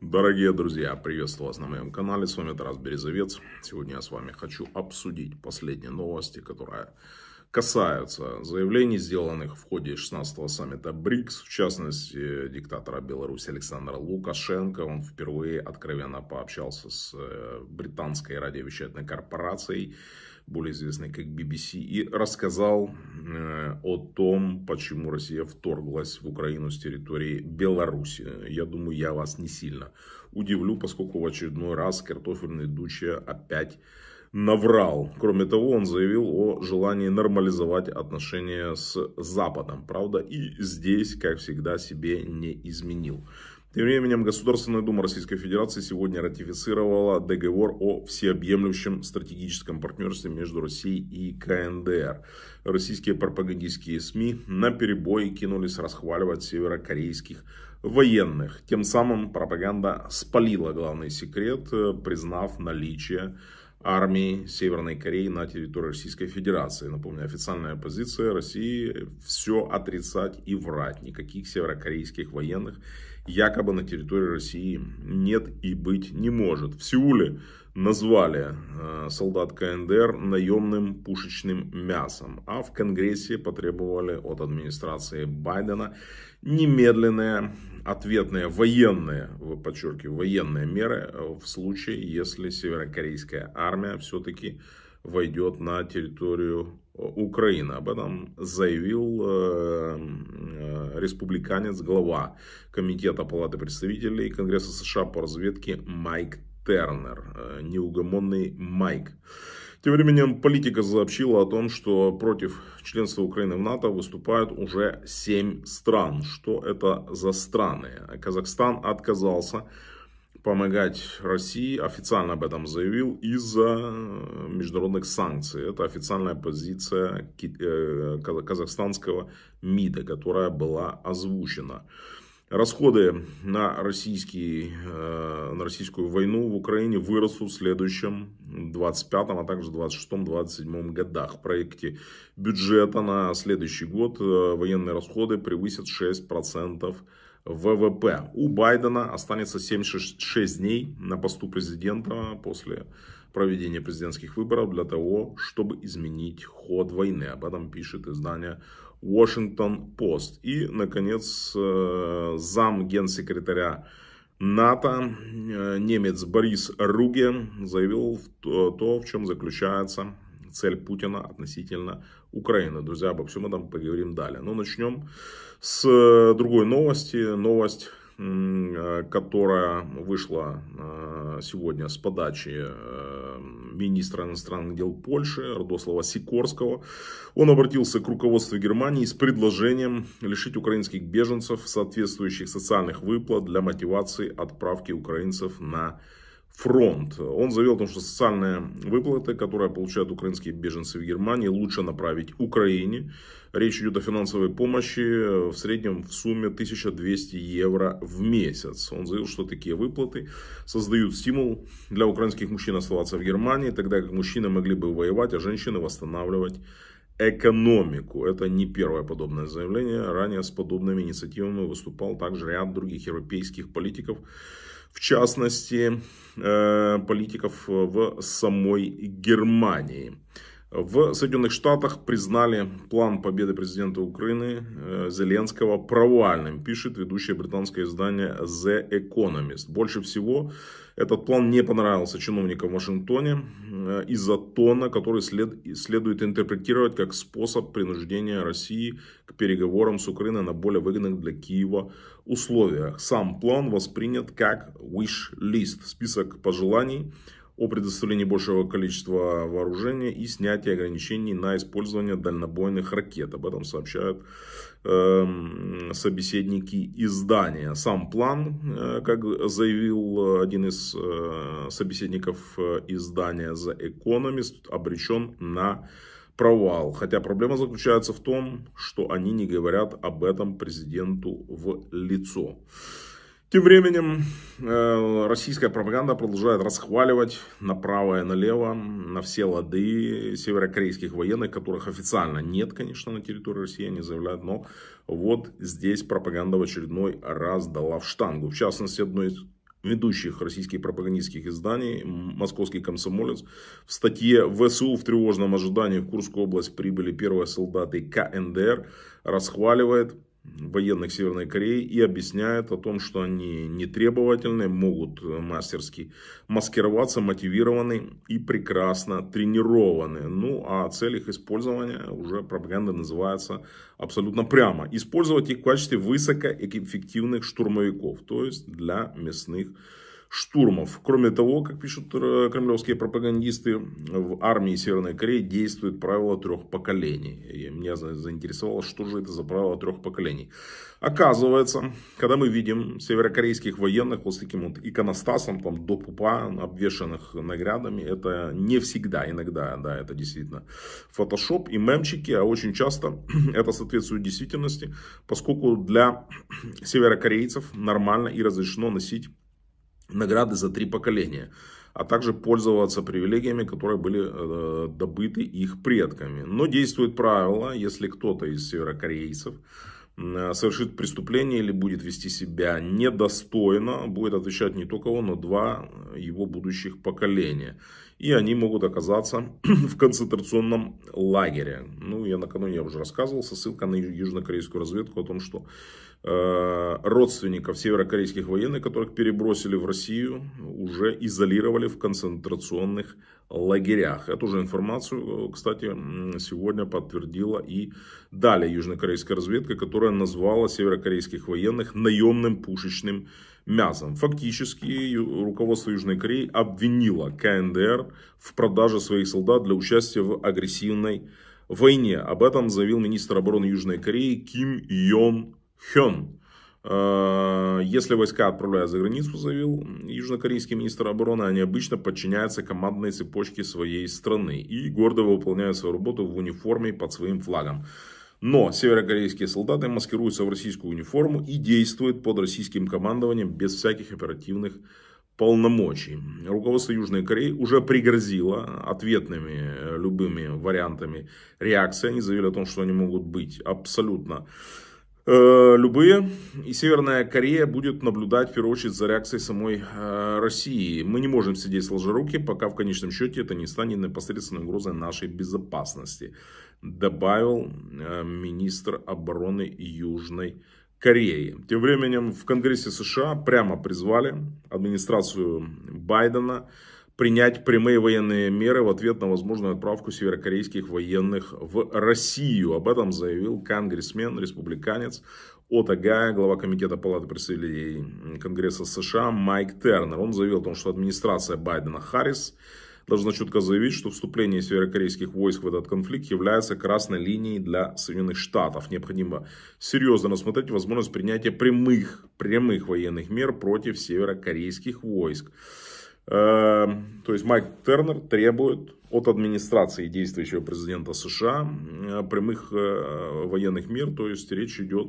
Дорогие друзья, приветствую вас на моем канале, с вами Тарас Березовец. Сегодня я с вами хочу обсудить последние новости, которые касаются заявлений, сделанных в ходе 16-го саммита БРИКС, в частности, диктатора Беларуси Александра Лукашенко. Он впервые откровенно пообщался с э, британской радиовещательной корпорацией более известный как BBC, и рассказал э, о том, почему Россия вторглась в Украину с территории Беларуси. Я думаю, я вас не сильно удивлю, поскольку в очередной раз картофельный Дуча опять наврал. Кроме того, он заявил о желании нормализовать отношения с Западом. Правда, и здесь, как всегда, себе не изменил. Тем временем Государственная Дума Российской Федерации сегодня ратифицировала договор о всеобъемлющем стратегическом партнерстве между Россией и КНДР. Российские пропагандистские СМИ на перебой кинулись расхваливать северокорейских военных. Тем самым пропаганда спалила главный секрет, э, признав наличие армии Северной Кореи на территории Российской Федерации. Напомню, официальная позиция России все отрицать и врать. Никаких северокорейских военных якобы на территории России нет и быть не может. В Сеуле назвали э, солдат КНДР наемным пушечным мясом, а в Конгрессе потребовали от администрации Байдена немедленные ответные военные, подчеркиваю, военные меры э, в случае, если северокорейская армия все-таки войдет на территорию Украины. Об этом заявил э, э, республиканец, глава Комитета Палаты представителей Конгресса США по разведке Майк Тернер, э, неугомонный Майк. Тем временем политика сообщила о том, что против членства Украины в НАТО выступают уже 7 стран. Что это за страны? Казахстан отказался помогать России, официально об этом заявил, из-за э, международных санкций. Это официальная позиция э, казахстанского МИДа, которая была озвучена. Расходы на, российский, э, на российскую войну в Украине вырастут в следующем 25, а также 26-27 годах. В проекте бюджета на следующий год военные расходы превысят 6% ВВП. У Байдена останется 76 дней на посту президента после проведения президентских выборов для того, чтобы изменить ход войны. Об этом пишет издание Washington Post. И, наконец, э, зам генсекретаря НАТО, э, немец Борис Руге, заявил то, в чем заключается цель Путина относительно Украины. Друзья, обо всем этом поговорим далее. Но начнем с э, другой новости. Новость э, которая вышла э, сегодня с подачи министра иностранных дел Польши Родослава Сикорского. Он обратился к руководству Германии с предложением лишить украинских беженцев соответствующих социальных выплат для мотивации отправки украинцев на Украину фронт. Он заявил о том, что социальные выплаты, которые получают украинские беженцы в Германии, лучше направить Украине. Речь идет о финансовой помощи в среднем в сумме 1200 евро в месяц. Он заявил, что такие выплаты создают стимул для украинских мужчин оставаться в Германии, тогда как мужчины могли бы воевать, а женщины восстанавливать экономику. Это не первое подобное заявление. Ранее с подобными инициативами выступал также ряд других европейских политиков, в частности э, политиков э, в самой Германии. В Соединенных Штатах признали план победы президента Украины э, Зеленского провальным, пишет ведущее британское издание The Economist. Больше всего этот план не понравился чиновникам в Вашингтоне э, из-за тона, который след, следует интерпретировать как способ принуждения России к переговорам с Украиной на более выгодных для Киева условиях. Сам план воспринят как wish list, список пожеланий, о предоставлении большего количества вооружения и снятии ограничений на использование дальнобойных ракет. Об этом сообщают э, собеседники издания. Сам план, э, как заявил э, один из э, собеседников э, издания The Economist, обречен на провал. Хотя проблема заключается в том, что они не говорят об этом президенту в лицо. Тем временем э, российская пропаганда продолжает расхваливать направо и налево на все лады северокорейских военных, которых официально нет, конечно, на территории России, они заявляют, но вот здесь пропаганда в очередной раз дала в штангу. В частности, одно из ведущих российских пропагандистских изданий «Московский комсомолец». В статье «ВСУ в тревожном ожидании в Курскую область прибыли первые солдаты КНДР» расхваливает военных Северной Кореи и объясняет о том, что они нетребовательны, могут э, мастерски маскироваться, мотивированы и прекрасно тренированы. Ну, а о целях использования уже пропаганда называется абсолютно прямо. Использовать их в качестве высокоэффективных штурмовиков, то есть для мясных штурмовиков штурмов. Кроме того, как пишут э, кремлевские пропагандисты, в армии Северной Кореи действует правило трех поколений. И меня заинтересовало, что же это за правило трех поколений. Оказывается, когда мы видим северокорейских военных вот с таким вот иконостасом, там до пупа, обвешанных наградами, это не всегда, иногда, да, это действительно фотошоп и мемчики, а очень часто это соответствует действительности, поскольку для северокорейцев нормально и разрешено носить награды за три поколения, а также пользоваться привилегиями, которые были э, добыты их предками. Но действует правило, если кто-то из северокорейцев э, совершит преступление или будет вести себя недостойно, будет отвечать не только он, но два его будущих поколения. И они могут оказаться в концентрационном лагере. Ну, я накануне я уже рассказывал, ссылка на южнокорейскую разведку о том, что Э, родственников северокорейских военных, которых перебросили в Россию, уже изолировали в концентрационных лагерях. Эту же информацию, э, кстати, сегодня подтвердила и далее южнокорейская разведка, которая назвала северокорейских военных наемным пушечным мясом. Фактически руководство Южной Кореи обвинило КНДР в продаже своих солдат для участия в агрессивной войне. Об этом заявил министр обороны Южной Кореи Ким Йон Хён. Э, если войска отправляют за границу, заявил южнокорейский министр обороны, они обычно подчиняются командной цепочке своей страны и гордо выполняют свою работу в униформе под своим флагом. Но северокорейские солдаты маскируются в российскую униформу и действуют под российским командованием без всяких оперативных полномочий. Руководство Южной Кореи уже пригрозило ответными э, любыми вариантами реакции. Они заявили о том, что они могут быть абсолютно Э, любые. И Северная Корея будет наблюдать, в первую очередь, за реакцией самой э, России. Мы не можем сидеть сложа руки, пока в конечном счете это не станет непосредственной угрозой нашей безопасности, добавил э, министр обороны Южной Кореи. Тем временем в Конгрессе США прямо призвали администрацию Байдена принять прямые военные меры в ответ на возможную отправку северокорейских военных в Россию. Об этом заявил конгрессмен, республиканец от Огайо, глава комитета Палаты представителей Конгресса США Майк Тернер. Он заявил о том, что администрация Байдена Харрис должна четко заявить, что вступление северокорейских войск в этот конфликт является красной линией для Соединенных Штатов. Необходимо серьезно рассмотреть возможность принятия прямых, прямых военных мер против северокорейских войск. Эм, то есть Майк Тернер требует от администрации действующего президента США э, прямых э, военных мер. То есть речь идет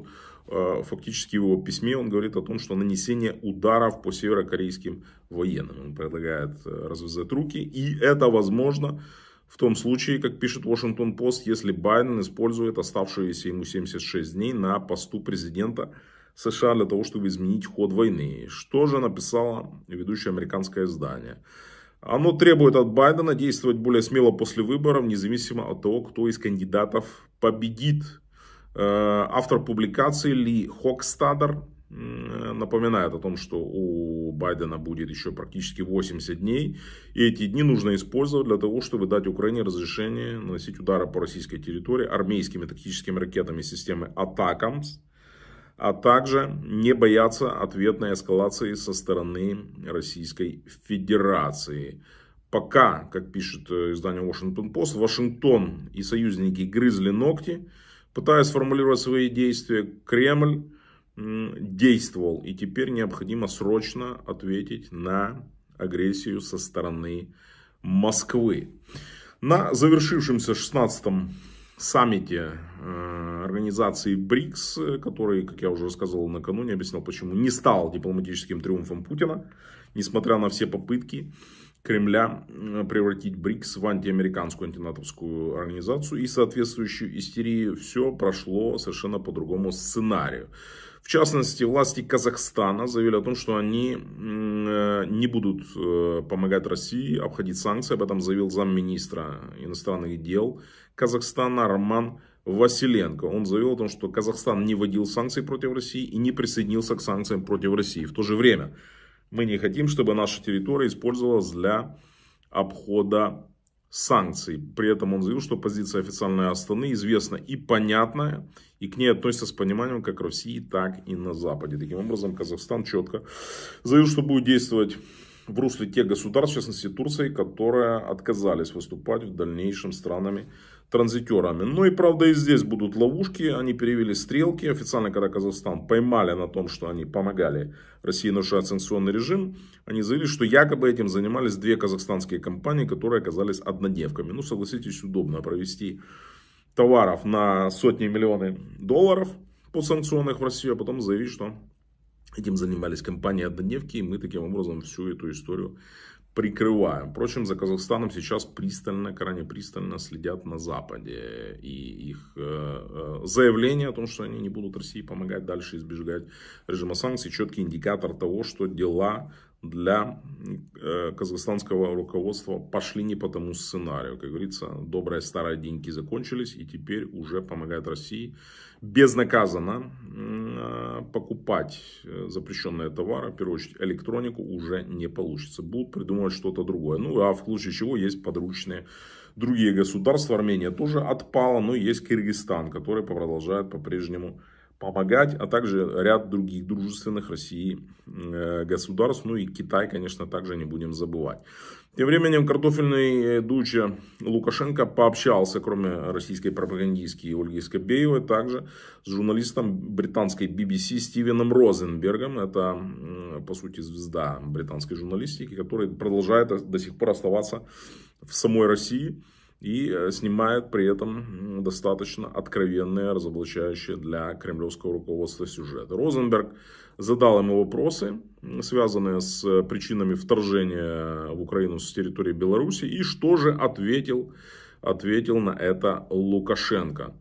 э, фактически в его письме он говорит о том, что нанесение ударов по северокорейским военным. Он предлагает развязать руки. И это возможно в том случае, как пишет Вашингтон Пост, если Байден использует оставшиеся ему 76 дней на посту президента США для того, чтобы изменить ход войны. Что же написало ведущее американское издание? Оно требует от Байдена действовать более смело после выборов, независимо от того, кто из кандидатов победит. Э, автор публикации Ли Хокстадер напоминает о том, что у Байдена будет еще практически 80 дней. И эти дни нужно использовать для того, чтобы дать Украине разрешение наносить удары по российской территории армейскими тактическими ракетами системы «Атакамс», а также не бояться ответной эскалации со стороны Российской Федерации. Пока, как пишет э, издание Washington Post, Вашингтон и союзники грызли ногти, пытаясь сформулировать свои действия, Кремль действовал. И теперь необходимо срочно ответить на агрессию со стороны Москвы. На завершившемся 16 саммите э, организации БРИКС, который, как я уже рассказывал накануне, объяснял, почему не стал дипломатическим триумфом Путина, несмотря на все попытки Кремля э, превратить БРИКС в антиамериканскую, антинатовскую организацию и соответствующую истерию. Все прошло совершенно по другому сценарию. В частности, власти Казахстана заявили о том, что они э, не будут э, помогать России обходить санкции. Об этом заявил замминистра иностранных дел Казахстана Роман Василенко. Он заявил о том, что Казахстан не вводил санкции против России и не присоединился к санкциям против России. В то же время мы не хотим, чтобы наша территория использовалась для обхода санкций. При этом он заявил, что позиция официальной Астаны известна и понятная, и к ней относится с пониманием как в России, так и на Западе. Таким образом, Казахстан четко заявил, что будет действовать в русле тех государств, в частности Турции, которые отказались выступать в дальнейшем странами транзитерами. Ну и правда и здесь будут ловушки, они перевели стрелки. Официально, когда Казахстан поймали на том, что они помогали России нарушать санкционный режим, они заявили, что якобы этим занимались две казахстанские компании, которые оказались однодневками. Ну согласитесь, удобно провести товаров на сотни миллионов долларов по санкционных в Россию, а потом заявить, что Этим занимались компании однодневки, и мы таким образом всю эту историю прикрываем. Впрочем, за Казахстаном сейчас пристально, крайне пристально следят на Западе. И их э, э, заявление о том, что они не будут России помогать дальше избежать режима санкций, четкий индикатор того, что дела для э, казахстанского руководства пошли не по тому сценарию. Как говорится, добрые старые деньги закончились и теперь уже помогает России безнаказанно э, покупать э, запрещенные товары, в первую очередь электронику, уже не получится. Будут придумывать что-то другое. Ну, а в случае чего есть подручные другие государства. Армения тоже отпала, но есть Киргизстан, который продолжает по-прежнему помогать, а также ряд других дружественных России э, государств. Ну и Китай, конечно, также не будем забывать. Тем временем картофельный э, дуча Лукашенко пообщался, кроме российской пропагандистки Ольги Скобеевой, также с журналистом британской BBC Стивеном Розенбергом. Это, по сути, звезда британской журналистики, который продолжает до сих пор оставаться в самой России и э, снимает при этом достаточно откровенные, разоблачающие для кремлевского руководства сюжеты. Розенберг задал ему вопросы, связанные с э, причинами вторжения в Украину с территории Беларуси, и что же ответил, ответил на это Лукашенко.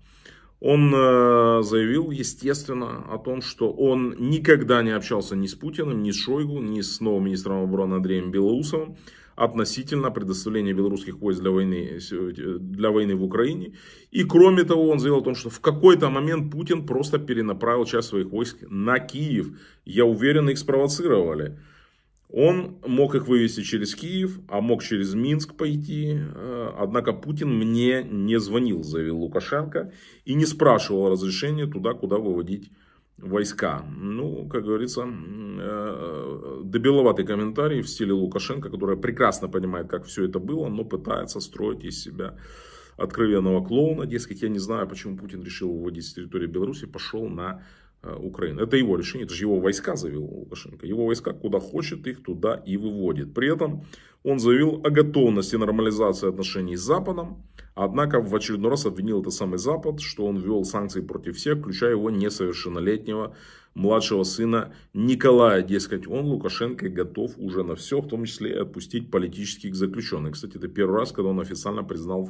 Он э, заявил, естественно, о том, что он никогда не общался ни с Путиным, ни с Шойгу, ни с новым министром обороны Андреем Белоусовым, относительно предоставления белорусских войск для войны, э, для войны в Украине. И кроме того, он заявил о том, что в какой-то момент Путин просто перенаправил часть своих войск на Киев. Я уверен, их спровоцировали. Он мог их вывести через Киев, а мог через Минск пойти. Э, однако Путин мне не звонил, заявил Лукашенко, и не спрашивал разрешения туда, куда выводить войска. Ну, как говорится, э, э, добеловатый комментарий в стиле Лукашенко, которая прекрасно понимает, как все это было, но пытается строить из себя откровенного клоуна. Дескать, я не знаю, почему Путин решил выводить с территории Беларуси, пошел на э, Украину. Это его решение, это же его войска, заявил Лукашенко. Его войска куда хочет, их туда и выводит. При этом он заявил о готовности нормализации отношений с Западом, Однако в очередной раз обвинил это самый Запад, что он ввел санкции против всех, включая его несовершеннолетнего младшего сына Николая. Дескать, он, Лукашенко, готов уже на все, в том числе и отпустить политических заключенных. Кстати, это первый раз, когда он официально признал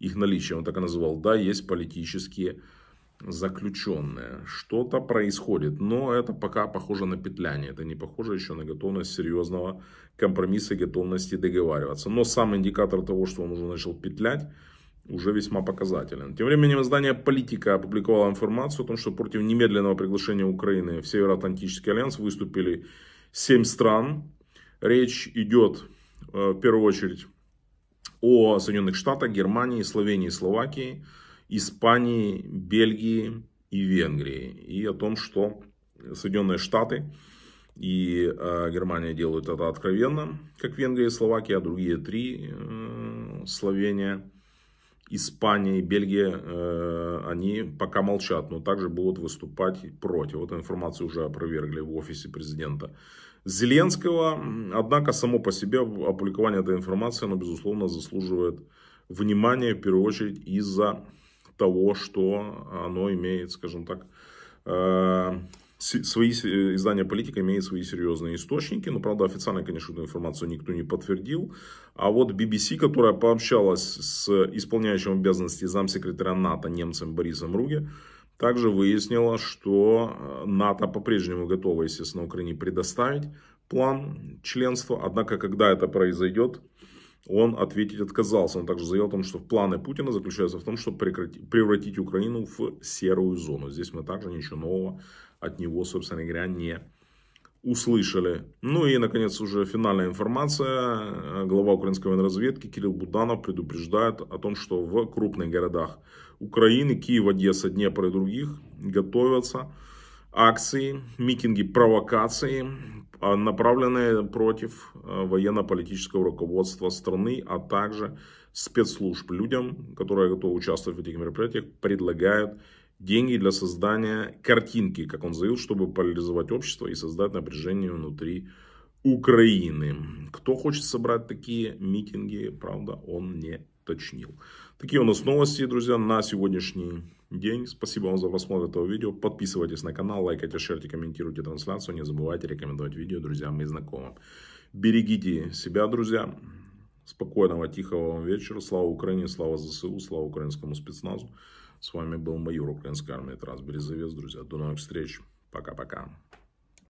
их наличие. Он так и называл, да, есть политические заключенные. Что-то происходит, но это пока похоже на петляние. Это не похоже еще на готовность серьезного компромисса, готовности договариваться. Но сам индикатор того, что он уже начал петлять, уже весьма показателен. Тем временем издание «Политика» опубликовало информацию о том, что против немедленного приглашения Украины в Североатлантический альянс выступили семь стран. Речь идет э, в первую очередь о Соединенных Штатах, Германии, Словении, Словакии, Испании, Бельгии и Венгрии. И о том, что Соединенные Штаты и э, Германия делают это откровенно, как Венгрия и Словакия, а другие три, э, Словения, Испания и Бельгия, э, они пока молчат, но также будут выступать против. Вот информацию уже опровергли в офисе президента Зеленского. Однако само по себе опубликование этой информации, оно, безусловно, заслуживает внимания, в первую очередь, из-за того, что оно имеет, скажем так, э, свои э, издания «Политика» имеет свои серьезные источники, но, правда, официально, конечно, эту информацию никто не подтвердил. А вот BBC, которая пообщалась с исполняющим обязанности замсекретаря НАТО немцем Борисом Руге, также выяснила, что э, НАТО по-прежнему готова, естественно, Украине предоставить план членства. Однако, когда это произойдет, он ответить отказался. Он также заявил о том, что планы Путина заключаются в том, чтобы прекратить, превратить Украину в серую зону. Здесь мы также ничего нового от него, собственно говоря, не услышали. Ну и, наконец, уже финальная информация. Глава украинской военной разведки Кирилл Буданов предупреждает о том, что в крупных городах Украины, Киев, Одесса, Днепр и других готовятся акции, митинги, провокации, а, направленные против а, военно-политического руководства страны, а также спецслужб. Людям, которые готовы участвовать в этих мероприятиях, предлагают деньги для создания картинки, как он заявил, чтобы поляризовать общество и создать напряжение внутри Украины. Кто хочет собрать такие митинги, правда, он не точнил. Такие у нас новости, друзья, на сегодняшний день. Спасибо вам за просмотр этого видео. Подписывайтесь на канал, лайкайте, шерьте, комментируйте трансляцию. Не забывайте рекомендовать видео друзьям и знакомым. Берегите себя, друзья. Спокойного, тихого вам вечера. Слава Украине, слава ЗСУ, слава украинскому спецназу. С вами был майор украинской армии Тарас Березовец, друзья. До новых встреч. Пока-пока.